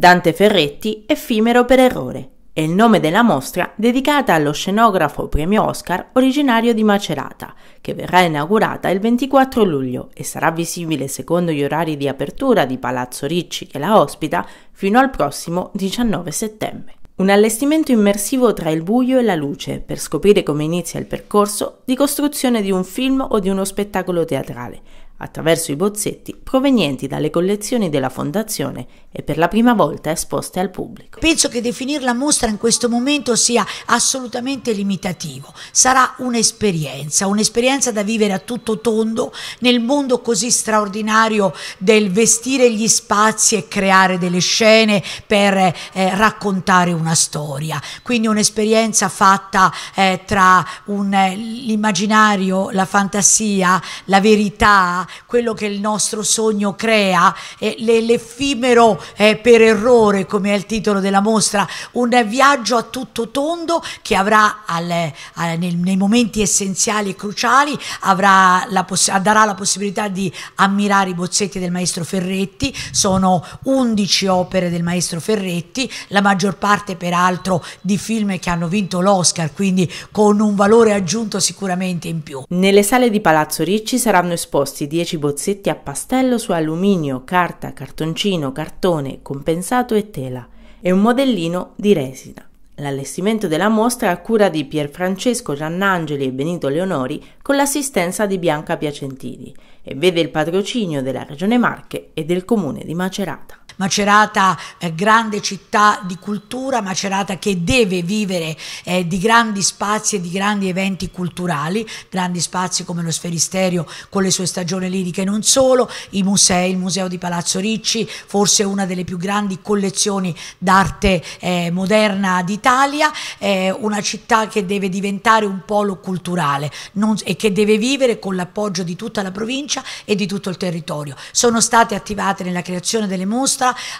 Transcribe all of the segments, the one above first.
Dante Ferretti, effimero per errore, è il nome della mostra dedicata allo scenografo premio Oscar originario di Macerata, che verrà inaugurata il 24 luglio e sarà visibile secondo gli orari di apertura di Palazzo Ricci che la ospita fino al prossimo 19 settembre. Un allestimento immersivo tra il buio e la luce per scoprire come inizia il percorso di costruzione di un film o di uno spettacolo teatrale attraverso i bozzetti provenienti dalle collezioni della fondazione e per la prima volta esposte al pubblico. Penso che definirla mostra in questo momento sia assolutamente limitativo, sarà un'esperienza, un'esperienza da vivere a tutto tondo nel mondo così straordinario del vestire gli spazi e creare delle scene per eh, raccontare una storia, quindi un'esperienza fatta eh, tra un, eh, l'immaginario, la fantasia, la verità, quello che il nostro sogno crea, eh, l'effimero eh, per errore, come è il titolo della mostra, un viaggio a tutto tondo che avrà al, al, nel, nei momenti essenziali e cruciali la darà la possibilità di ammirare i bozzetti del maestro Ferretti, sono 11 opere del maestro Ferretti, la maggior parte peraltro di film che hanno vinto l'Oscar, quindi con un valore aggiunto sicuramente in più. Nelle sale di Palazzo Ricci saranno esposti 10 10 bozzetti a pastello su alluminio, carta, cartoncino, cartone, compensato e tela e un modellino di resina. L'allestimento della mostra a cura di Pierfrancesco Giannangeli e Benito Leonori con l'assistenza di Bianca Piacentini e vede il patrocinio della Regione Marche e del Comune di Macerata. Macerata, eh, grande città di cultura, Macerata che deve vivere eh, di grandi spazi e di grandi eventi culturali, grandi spazi come lo Sferisterio con le sue stagioni liriche e non solo, i musei, il Museo di Palazzo Ricci, forse una delle più grandi collezioni d'arte eh, moderna d'Italia, l'Italia è una città che deve diventare un polo culturale non, e che deve vivere con l'appoggio di tutta la provincia e di tutto il territorio. Sono state attivate nella creazione delle mostre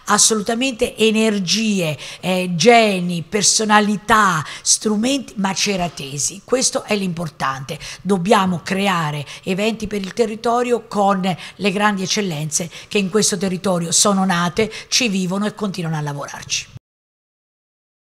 assolutamente energie, eh, geni, personalità, strumenti, ma c'era tesi. Questo è l'importante. Dobbiamo creare eventi per il territorio con le grandi eccellenze che in questo territorio sono nate, ci vivono e continuano a lavorarci.